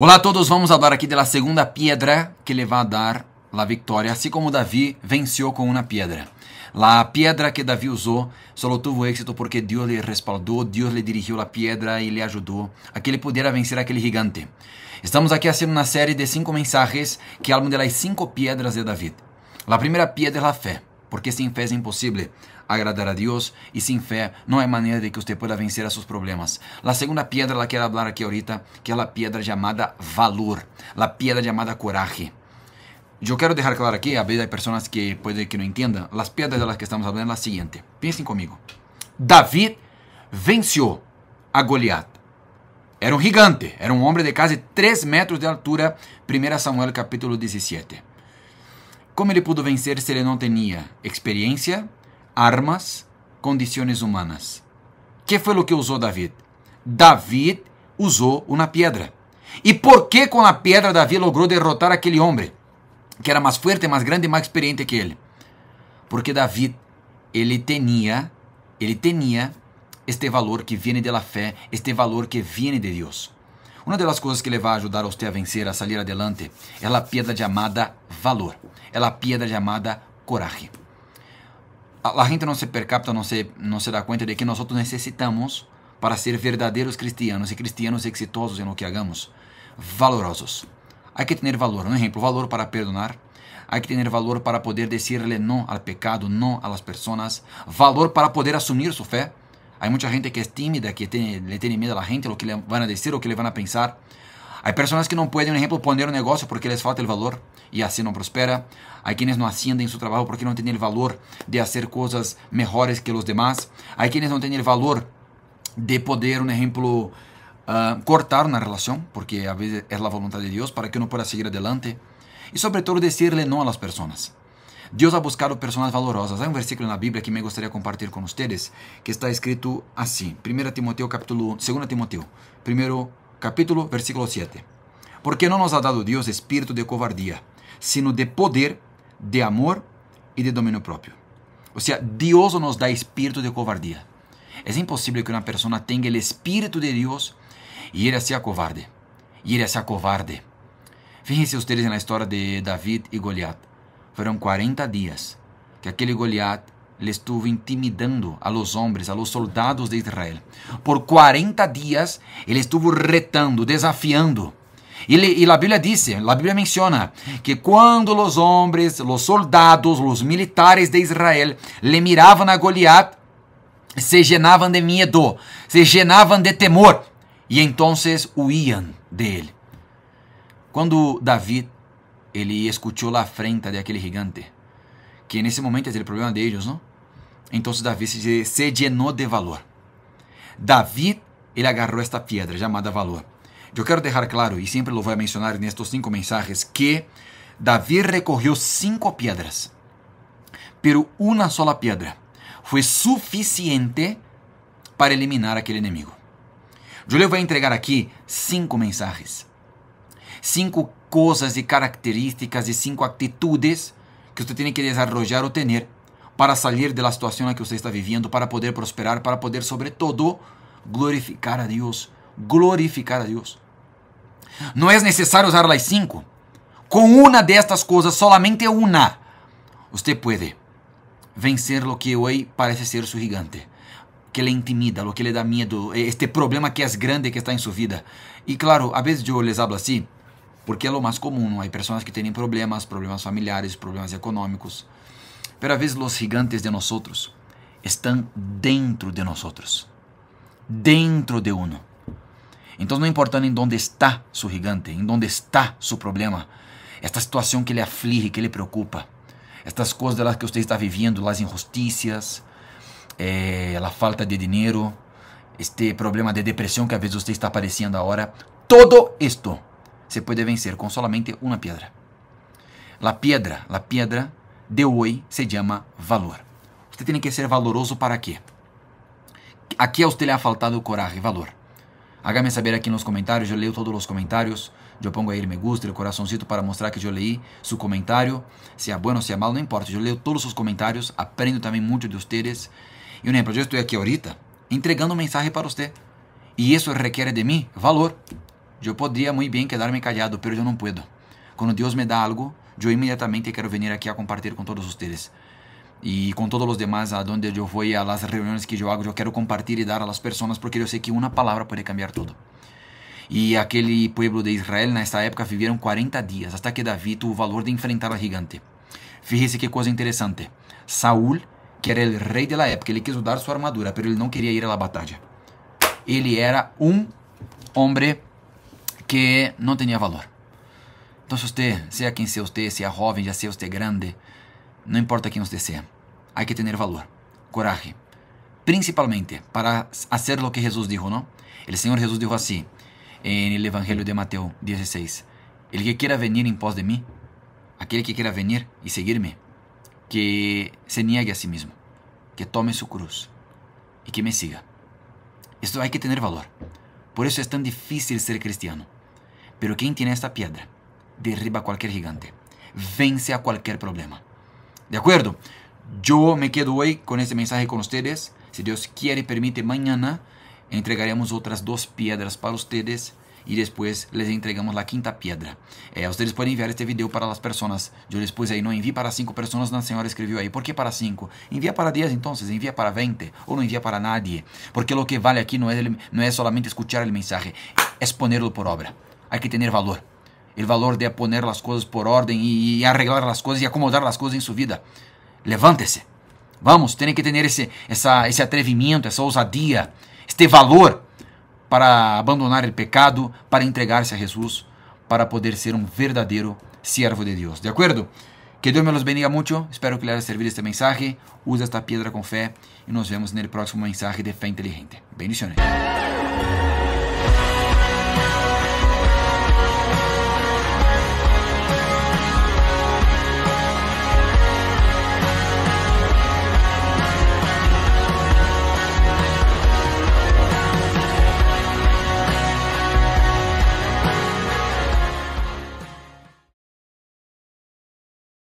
Olá a todos, vamos falar aqui da segunda pedra que lhe vai dar a vitória, assim como Davi venceu com uma pedra. A pedra que Davi usou só teve êxito porque Deus lhe respaldou, Deus lhe dirigiu a pedra e lhe ajudou a que ele pudesse vencer aquele gigante. Estamos aqui fazendo uma série de cinco mensagens que falam é das cinco pedras de Davi. A primeira pedra é a fé. Porque sem fé é impossível agradar a Deus e sem fé não há maneira de que você possa vencer a seus problemas. A segunda piedra que quero falar aqui ahorita, que é a piedra chamada valor, a piedra chamada coraje. Eu quero deixar claro aqui, a veces hay pessoas que podem que não entendam, as piedras de las que estamos hablando é a seguinte. Pensem comigo. David venceu a Goliat. Era um gigante, era um homem de casi 3 metros de altura, 1 Samuel capítulo 17. Como ele pudo vencer se ele não tinha experiência, armas, condições humanas? Que foi o que usou David? David usou uma pedra. E por que com a pedra Davi logrou derrotar aquele homem que era mais forte, mais grande e mais experiente que ele? Porque David ele tinha ele tinha este valor que vem da fé, este valor que vem de Deus. Uma das coisas que levará vai ajudar você a vencer, a salir adelante, é a piedra chamada valor, é a piedra chamada coragem. A, gente não se percapta, não se, não se dá conta de que nós necessitamos, para ser verdadeiros cristianos e cristianos exitosos em o que hagamos, valorosos. Há que ter valor. Um exemplo, valor para perdonar, Há que ter valor para poder dizer não ao pecado, não às pessoas. Valor para poder assumir sua fé. Hay mucha gente que es tímida, que le tiene miedo a la gente, lo que le van a decir, lo que le van a pensar. Hay personas que no pueden, por ejemplo, poner un negocio porque les falta el valor y así no prospera. Hay quienes no ascienden su trabajo porque no tienen el valor de hacer cosas mejores que los demás. Hay quienes no tienen el valor de poder, por ejemplo, ah, cortar una relación porque a veces es la voluntad de Dios para que uno pueda seguir adelante. Y sobre todo decirle no a las personas. Deus ha buscado pessoas valorosas. Há um versículo na Bíblia que me gostaria de compartilhar com vocês, que está escrito assim, 1 Timoteo capítulo, 2 Timoteo, 1 capítulo, versículo 7. Porque não nos ha dado Deus espírito de covardia, sino de poder, de amor e de domínio próprio. Ou seja, Deus nos dá espírito de covardia. É impossível que uma pessoa tenha o espírito de Deus e ele seja covarde. E ele seja covarde. Fíjense ustedes na história de David e Goliath. Foram 40 dias que aquele Goliat lhe estuvo intimidando a los homens, a los soldados de Israel. Por 40 dias ele estuvo retando, desafiando. E, e a Bíblia disse, a Bíblia menciona que quando os homens, os soldados, os militares de Israel le miravam a Goliat, se llenavam de medo, se llenavam de temor e então huíam dele. Quando Davi ele escutou a afrenta de aquele gigante, que nesse momento é o problema de não? Então Davi se, se llenou de valor. Davi, ele agarrou esta pedra chamada valor. Eu quero deixar claro, e sempre lo vou mencionar nestes cinco mensagens, que Davi recorreu cinco pedras, pero uma só pedra foi suficiente para eliminar aquele inimigo. Eu lhe vou entregar aqui cinco mensagens cinco coisas e características e cinco atitudes que você tem que desenvolver ou ter para sair da situação que você está vivendo, para poder prosperar, para poder, sobretudo, glorificar a Deus. Glorificar a Deus. Não é necessário usar as cinco. Com uma destas coisas, solamente uma, você pode vencer o que hoje parece ser seu gigante que le intimida, lo que le dá medo, eh, este problema que é grande que está em sua vida. E claro, a vezes eu les hablo assim, porque é o mais comum. Há pessoas que têm problemas, problemas familiares, problemas econômicos. Mas às vezes os gigantes de nós estão dentro de nós, dentro de uno. Então, não importando em onde está seu gigante, em onde está seu problema, esta situação que ele aflige, que ele preocupa, estas coisas delas que você está vivendo, as injustiças, eh, a falta de dinheiro, este problema de depressão que às vezes você está aparecendo agora, todo isto se pode vencer com solamente é uma pedra. La piedra, la piedra de hoy se chama valor. Você tem que ser valoroso para quê? Aqui a você lhe ha faltado coraje, valor? Hágame saber aqui nos comentários. Eu leio todos os comentários. Eu pongo aí o me gusta, O coraçãozinho para mostrar que eu leí su bom ou se é mal não importa. Eu leio todos seus comentários. aprendo também muito de vocês. E un ejemplo, yo estoy aquí ahorita entregando um mensagem para você. E isso requer de mim valor. Eu poderia muito bem quedarme me callado, pero eu não puedo. Quando Deus me dá algo, eu imediatamente quero vir aqui a compartilhar com todos vocês e com todos os demais aonde eu vou a las reuniões que eu hago, eu quero compartilhar e dar às pessoas porque eu sei que uma palavra pode cambiar tudo. E aquele povo de Israel nessa época viveram 40 dias, até que Davi teve o valor de enfrentar a gigante. Fíjese que coisa interessante. Saul, que era o rei da época, ele quis usar sua armadura, mas ele não queria ir à batalha. Ele era um homem que não tinha valor. Então, você, seja quem seja você, seja jovem, já seja você grande, não importa quem você seja, há que ter valor, coragem. Principalmente para fazer o que Jesus disse, não? O Senhor Jesus disse assim, no Evangelho de Mateus 16: El que quiera venir em pós de mim, aquele que quiera venir e seguir-me, que se niegue a si sí mesmo, que tome sua cruz e que me siga. Isso há que ter valor. Por isso é tão difícil ser cristiano. Pero quién tiene esta piedra derriba cualquier gigante, vence a cualquier problema. ¿De acuerdo? Yo me quedo hoy con este mensaje con ustedes. Si Dios quiere, y permite, mañana entregaremos otras dos piedras para ustedes y después les entregamos la quinta piedra. Eh, ustedes pueden enviar este video para las personas. Yo les puse ahí, no envíe para cinco personas, la señora escribió ahí. ¿Por qué para cinco? Envía para diez entonces, envía para veinte o no envía para nadie. Porque lo que vale aquí no es, no es solamente escuchar el mensaje, es ponerlo por obra. Hay que ter valor. O valor de poner as coisas por ordem e y arreglar as coisas e acomodar as coisas em sua vida. Levante-se, Vamos, Tem que ter esse, essa, esse atrevimento, essa ousadia, este valor para abandonar o pecado, para entregar-se a Jesus, para poder ser um verdadeiro siervo de Deus. ¿De acordo? Que Deus me los bendiga muito. Espero que lhe haja servido este mensaje. Use esta piedra com fé e nos vemos no próximo mensaje de fé Inteligente. Bendiciones.